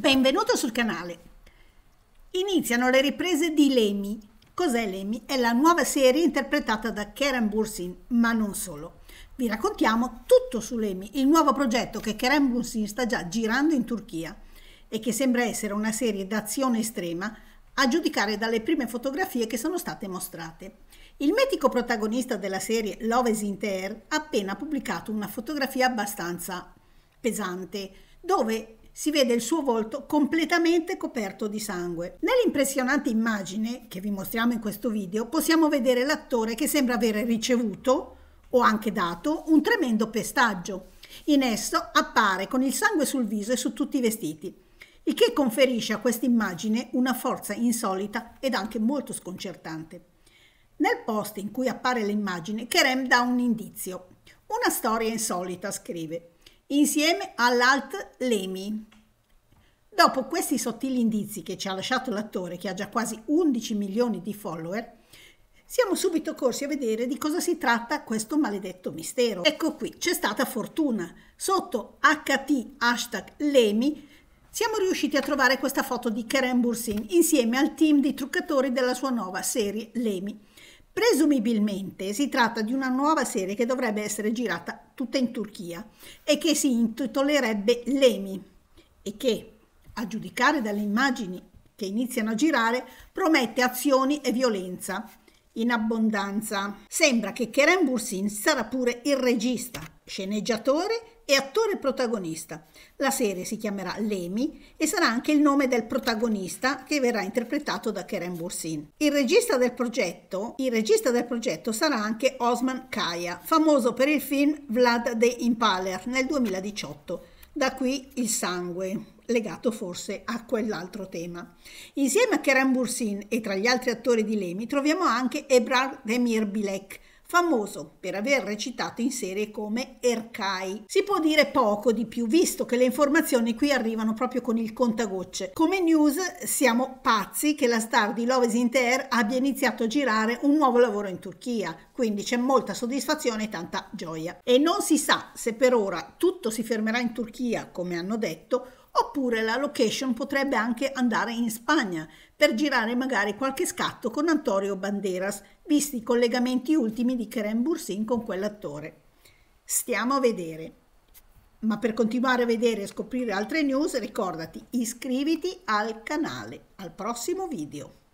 Benvenuto sul canale. Iniziano le riprese di Lemi. Cos'è Lemi? È la nuova serie interpretata da Karen Bursin, ma non solo. Vi raccontiamo tutto su Lemi, il nuovo progetto che Karen Bursin sta già girando in Turchia e che sembra essere una serie d'azione estrema, a giudicare dalle prime fotografie che sono state mostrate. Il mitico protagonista della serie Loves in Tear ha appena pubblicato una fotografia abbastanza pesante, dove si vede il suo volto completamente coperto di sangue. Nell'impressionante immagine che vi mostriamo in questo video possiamo vedere l'attore che sembra aver ricevuto o anche dato un tremendo pestaggio. In esso appare con il sangue sul viso e su tutti i vestiti, il che conferisce a questa immagine una forza insolita ed anche molto sconcertante. Nel post in cui appare l'immagine, Kerem dà un indizio. Una storia insolita, scrive insieme all'Alt Lemi. Dopo questi sottili indizi che ci ha lasciato l'attore, che ha già quasi 11 milioni di follower, siamo subito corsi a vedere di cosa si tratta questo maledetto mistero. Ecco qui, c'è stata fortuna. Sotto HT hashtag Lemi siamo riusciti a trovare questa foto di Karen Bursin insieme al team di truccatori della sua nuova serie Lemi. Presumibilmente si tratta di una nuova serie che dovrebbe essere girata tutta in Turchia e che si intitolerebbe Lemi e che, a giudicare dalle immagini che iniziano a girare, promette azioni e violenza in abbondanza. Sembra che Kerem Bursin sarà pure il regista, sceneggiatore e attore protagonista. La serie si chiamerà Lemi e sarà anche il nome del protagonista che verrà interpretato da Keren Bursin. Il regista del progetto, il regista del progetto sarà anche Osman Kaya, famoso per il film Vlad the Impaler nel 2018. Da qui il sangue, legato forse a quell'altro tema. Insieme a Keren Bursin e tra gli altri attori di Lemi troviamo anche Ebrard Demir Bilek, famoso per aver recitato in serie come Erkai. Si può dire poco di più, visto che le informazioni qui arrivano proprio con il contagocce. Come news siamo pazzi che la star di Love is in Air abbia iniziato a girare un nuovo lavoro in Turchia, quindi c'è molta soddisfazione e tanta gioia. E non si sa se per ora tutto si fermerà in Turchia, come hanno detto, Oppure la location potrebbe anche andare in Spagna per girare magari qualche scatto con Antonio Banderas, visti i collegamenti ultimi di Keren Bursin con quell'attore. Stiamo a vedere. Ma per continuare a vedere e scoprire altre news, ricordati, iscriviti al canale. Al prossimo video.